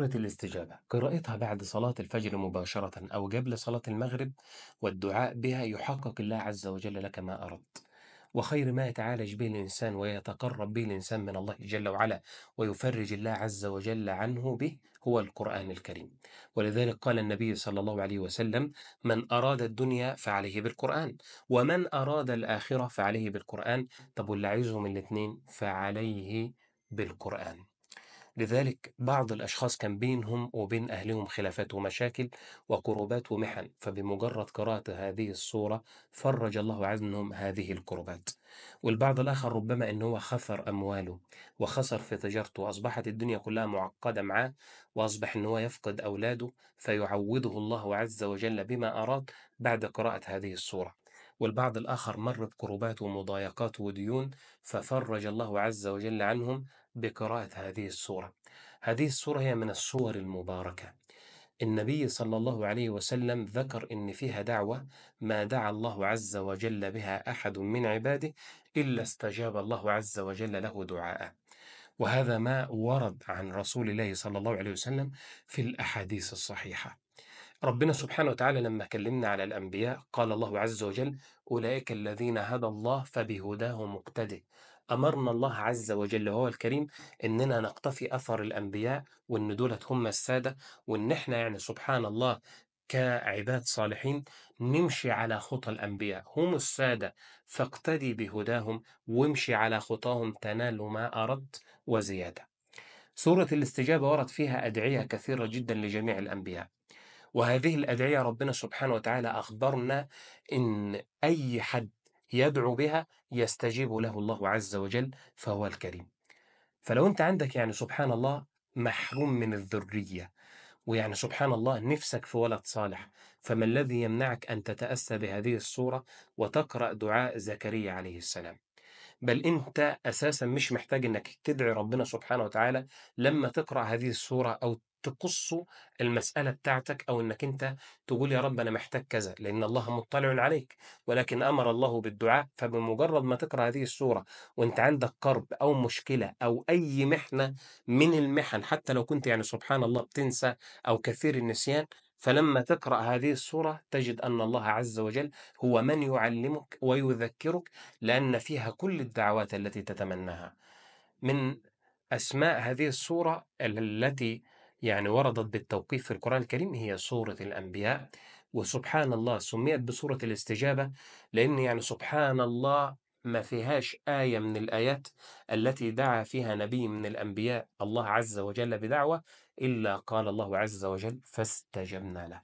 سورة الاستجابة قراءتها بعد صلاة الفجر مباشرة أو قبل صلاة المغرب والدعاء بها يحقق الله عز وجل لك ما أردت وخير ما يتعالج به الإنسان ويتقرب به الإنسان من الله جل وعلا ويفرج الله عز وجل عنه به هو القرآن الكريم ولذلك قال النبي صلى الله عليه وسلم من أراد الدنيا فعليه بالقرآن ومن أراد الآخرة فعليه بالقرآن طب واللي عايزهم الاتنين فعليه بالقرآن لذلك بعض الأشخاص كان بينهم وبين أهلهم خلافات ومشاكل وكروبات ومحن فبمجرد قراءة هذه الصورة فرج الله عنهم هذه الكروبات والبعض الآخر ربما أن هو خسر أمواله وخسر في تجارته وأصبحت الدنيا كلها معقدة معاه وأصبح أن هو يفقد أولاده فيعوضه الله عز وجل بما أراد بعد قراءة هذه الصورة والبعض الآخر مر بكروبات ومضايقات وديون ففرج الله عز وجل عنهم بقراءة هذه السورة هذه السورة هي من السور المباركة النبي صلى الله عليه وسلم ذكر ان فيها دعوه ما دعا الله عز وجل بها احد من عباده الا استجاب الله عز وجل له دعاءه وهذا ما ورد عن رسول الله صلى الله عليه وسلم في الاحاديث الصحيحه ربنا سبحانه وتعالى لما كلمنا على الأنبياء قال الله عز وجل أولئك الذين هدى الله فبهداه مقتدئ أمرنا الله عز وجل هو الكريم إننا نقتفي أثر الأنبياء وإن دولت هم السادة وإن إحنا يعني سبحان الله كعباد صالحين نمشي على خطى الأنبياء هم السادة فاقتدي بهداهم وامشي على خطاهم تنال ما أردت وزيادة سورة الاستجابة ورد فيها أدعية كثيرة جدا لجميع الأنبياء وهذه الأدعية ربنا سبحانه وتعالى أخبرنا إن أي حد يدعو بها يستجيب له الله عز وجل فهو الكريم فلو أنت عندك يعني سبحان الله محروم من الذرية ويعني سبحان الله نفسك في ولد صالح فما الذي يمنعك أن تتأسى بهذه الصورة وتقرأ دعاء زكريا عليه السلام بل انت اساسا مش محتاج انك تدعي ربنا سبحانه وتعالى لما تقرا هذه السوره او تقص المسألة بتاعتك أو أنك أنت تقول يا رب أنا محتاج كذا لأن الله مطلع عليك ولكن أمر الله بالدعاء فبمجرد ما تقرأ هذه السورة وأنت عندك قرب أو مشكلة أو أي محنة من المحن حتى لو كنت يعني سبحان الله بتنسى أو كثير النسيان فلما تقرأ هذه السورة تجد أن الله عز وجل هو من يعلمك ويذكرك لأن فيها كل الدعوات التي تتمناها من أسماء هذه السورة التي يعني وردت بالتوقيف في القرآن الكريم هي سورة الأنبياء وسبحان الله سميت بسورة الاستجابة لأن يعني سبحان الله ما فيهاش آية من الآيات التي دعا فيها نبي من الأنبياء الله عز وجل بدعوة إلا قال الله عز وجل فاستجبنا له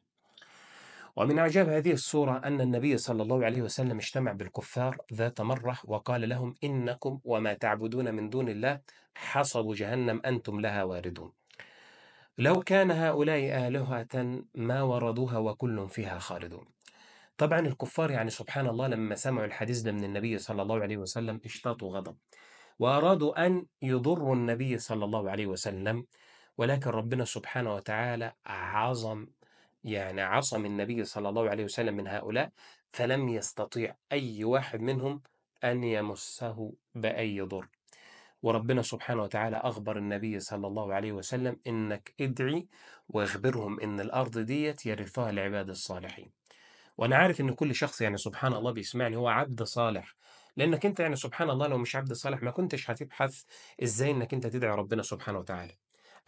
ومن أعجاب هذه الصورة أن النبي صلى الله عليه وسلم اجتمع بالكفار ذات مرة وقال لهم إنكم وما تعبدون من دون الله حصب جهنم أنتم لها واردون لو كان هؤلاء آلهة ما وردوها وكل فيها خالدون طبعا الكفار يعني سبحان الله لما سمعوا الحديث ده من النبي صلى الله عليه وسلم اشتاطوا غضب وأرادوا أن يضروا النبي صلى الله عليه وسلم ولكن ربنا سبحانه وتعالى عظم يعني عصم النبي صلى الله عليه وسلم من هؤلاء فلم يستطيع أي واحد منهم أن يمسه بأي ضر وربنا سبحانه وتعالى أخبر النبي صلى الله عليه وسلم إنك ادعي واخبرهم إن الأرض ديت يرثها العباد الصالحين وانا عارف ان كل شخص يعني سبحان الله بيسمعني هو عبد صالح لانك انت يعني سبحان الله لو مش عبد صالح ما كنتش هتبحث ازاي انك انت تدعي ربنا سبحانه وتعالى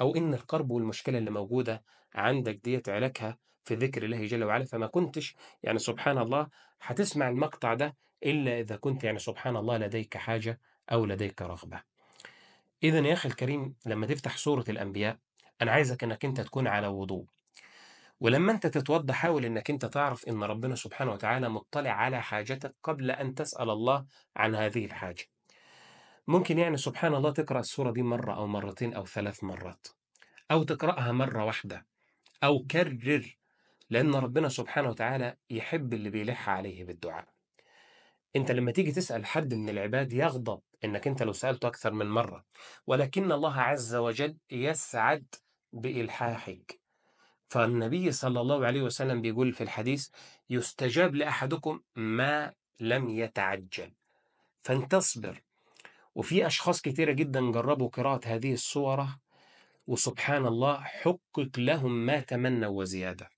او ان القرب والمشكله اللي موجوده عندك ديت علاجها في ذكر الله جل وعلا فما كنتش يعني سبحان الله هتسمع المقطع ده الا اذا كنت يعني سبحان الله لديك حاجه او لديك رغبه اذا يا اخي الكريم لما تفتح سوره الانبياء انا عايزك انك انت تكون على وضوء ولما انت تتوضى حاول انك انت تعرف ان ربنا سبحانه وتعالى مطلع على حاجتك قبل ان تسال الله عن هذه الحاجه ممكن يعني سبحان الله تقرا السوره دي مره او مرتين او ثلاث مرات او تقراها مره واحده او كرر لان ربنا سبحانه وتعالى يحب اللي بيلح عليه بالدعاء انت لما تيجي تسال حد من العباد يغضب انك انت لو سالته اكثر من مره ولكن الله عز وجل يسعد بالحاحك فالنبي صلى الله عليه وسلم بيقول في الحديث يستجاب لأحدكم ما لم يتعجل فانتصبر وفي أشخاص كثيرة جدا جربوا قراءة هذه السورة وسبحان الله حقق لهم ما تمنوا وزيادة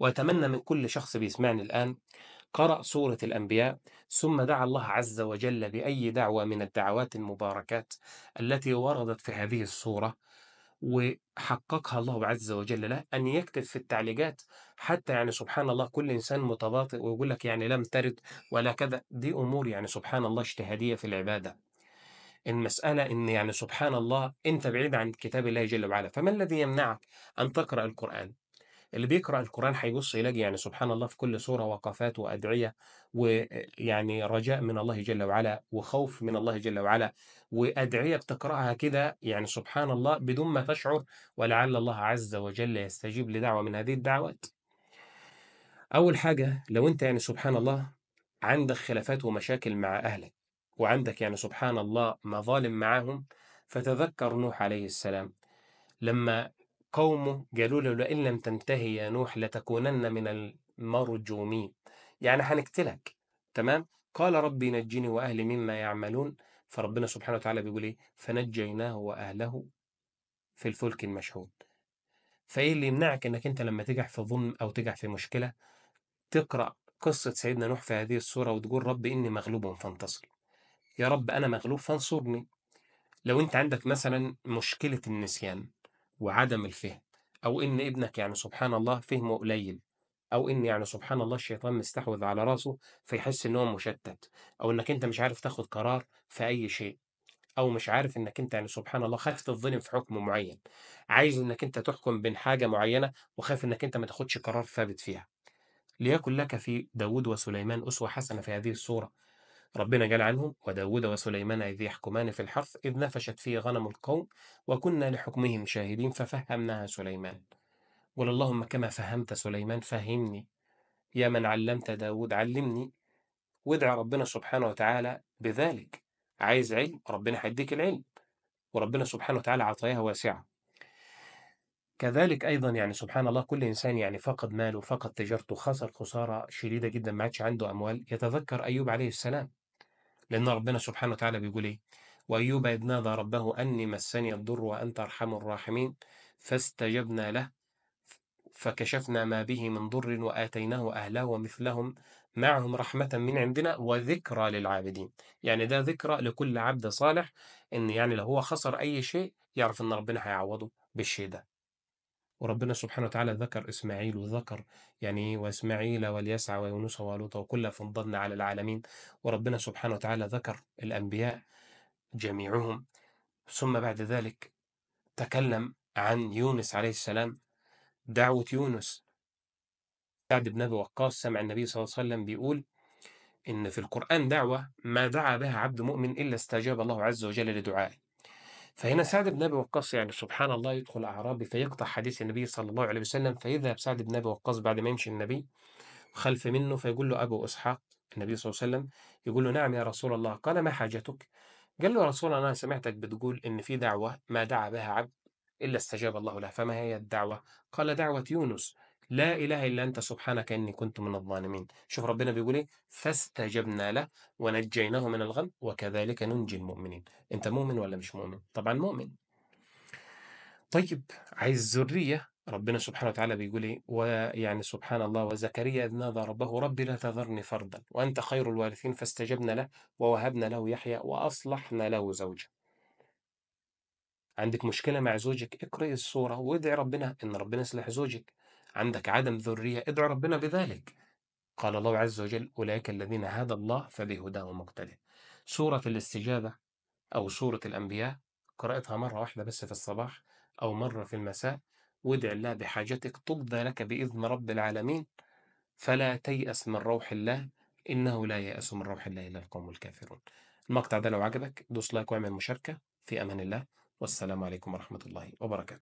وأتمنى من كل شخص بيسمعني الآن قرأ سورة الأنبياء ثم دعا الله عز وجل بأي دعوة من الدعوات المباركات التي وردت في هذه السورة وحققها الله عز وجل له أن يكتب في التعليقات حتى يعني سبحان الله كل إنسان متباطئ ويقول لك يعني لم ترد ولا كذا دي أمور يعني سبحان الله اجتهادية في العبادة المسألة إن يعني سبحان الله أنت بعيد عن كتاب الله جل وعلا فما الذي يمنعك أن تقرأ القرآن اللي بيقرأ القرآن هيبص يلاقي يعني سبحان الله في كل سورة وقفات وأدعية ويعني رجاء من الله جل وعلا وخوف من الله جل وعلا وأدعية بتقرأها كده يعني سبحان الله بدون ما تشعر ولعل الله عز وجل يستجيب لدعوة من هذه الدعوات أول حاجة لو أنت يعني سبحان الله عندك خلافات ومشاكل مع أهلك وعندك يعني سبحان الله مظالم معاهم فتذكر نوح عليه السلام لما قومه قالوا له لئن لم تنتهي يا نوح لتكونن من المرجومين يعني هنقتلك تمام قال ربي نجني وأهلي مما يعملون فربنا سبحانه وتعالى بيقول إيه فنجيناه وأهله في الفلك المشحون فإيه اللي يمنعك إنك أنت لما تقع في ظلم أو تقع في مشكلة تقرأ قصة سيدنا نوح في هذه الصورة وتقول رب إني مغلوب فانتصر يا رب أنا مغلوب فانصرني لو أنت عندك مثلا مشكلة النسيان وعدم الفهم أو إن ابنك يعني سبحان الله فهمه قليل أو إن يعني سبحان الله الشيطان مستحوذ على راسه فيحس إن هو مشتت أو إنك أنت مش عارف تاخد قرار في أي شيء او مش عارف انك انت يعني سبحان الله خايف تتظلم في حكم معين عايز انك انت تحكم بين حاجه معينه وخايف انك انت ما تاخدش قرار ثابت فيها ليكن لك في داود وسليمان اسوه حسنه في هذه الصوره ربنا قال عنهم وداود وسليمان إذ يحكمان في الحرث إذ نفشت فيه غنم القوم وكنا لحكمهم شاهدين ففهمناها سليمان قل اللهم كما فهمت سليمان فهمني يا من علمت داود علمني وادعى ربنا سبحانه وتعالى بذلك عايز علم ربنا هيديك العلم وربنا سبحانه وتعالى عطاياها واسعة كذلك أيضا يعني سبحان الله كل إنسان يعني فقد ماله فقد تجارته خسر خسارة شديدة جدا ما عادش عنده أموال يتذكر أيوب عليه السلام لأن ربنا سبحانه وتعالى بيقول إيه وأيوب إذ نادى ربه أني مسني الضر وأنت أرحم الراحمين فاستجبنا له فكشفنا ما به من ضر وآتيناه أهله ومثلهم معهم رحمة من عندنا وذكرى للعابدين يعني ده ذكرى لكل عبد صالح إن يعني لو هو خسر أي شيء يعرف إن ربنا هيعوضه بالشيء ده وربنا سبحانه وتعالى ذكر إسماعيل وذكر يعني إيه، وإسماعيل واليسع ويونس ولوط وكلا فضلنا على العالمين وربنا سبحانه وتعالى ذكر الأنبياء جميعهم ثم بعد ذلك تكلم عن يونس عليه السلام دعوة يونس سعد بن أبي وقاص سمع النبي صلى الله عليه وسلم بيقول إن في القرآن دعوة ما دعا بها عبد مؤمن إلا استجاب الله عز وجل لدعائه فهنا سعد بن ابي وقاص يعني سبحان الله يدخل اعرابي فيقطع حديث النبي صلى الله عليه وسلم فيذهب سعد بن ابي وقاص بعد ما يمشي النبي خلف منه فيقول له ابو اسحاق النبي صلى الله عليه وسلم يقول له نعم يا رسول الله قال ما حاجتك؟ قال له يا رسول الله انا سمعتك بتقول ان في دعوه ما دعا بها عبد الا استجاب الله لها فما هي الدعوه؟ قال دعوه يونس لا إله إلا أنت سبحانك إني كنت من الظالمين شوف ربنا بيقول إيه فاستجبنا له ونجيناه من الغم وكذلك ننجي المؤمنين أنت مؤمن ولا مش مؤمن طبعا مؤمن طيب عايز ذرية ربنا سبحانه وتعالى بيقول إيه ويعني سبحان الله وزكريا إذ نادى ربه رب لا تذرني فردا وأنت خير الوارثين فاستجبنا له ووهبنا له يحيى وأصلحنا له زوجه عندك مشكلة مع زوجك اقرأ الصورة وادعي ربنا إن ربنا يصلح زوجك عندك عدم ذرية ادعو ربنا بذلك قال الله عز وجل أولئك الذين هدى الله فبهداه مقتدى سورة الاستجابة أو سورة الأنبياء قرأتها مرة واحدة بس في الصباح أو مرة في المساء ودع الله بحاجتك تقضى لك بإذن رب العالمين فلا تيأس من روح الله إنه لا ييأس من روح الله إلا القوم الكافرون المقطع ده لو عجبك دوس لايك واعمل مشاركة في أمان الله والسلام عليكم ورحمة الله وبركاته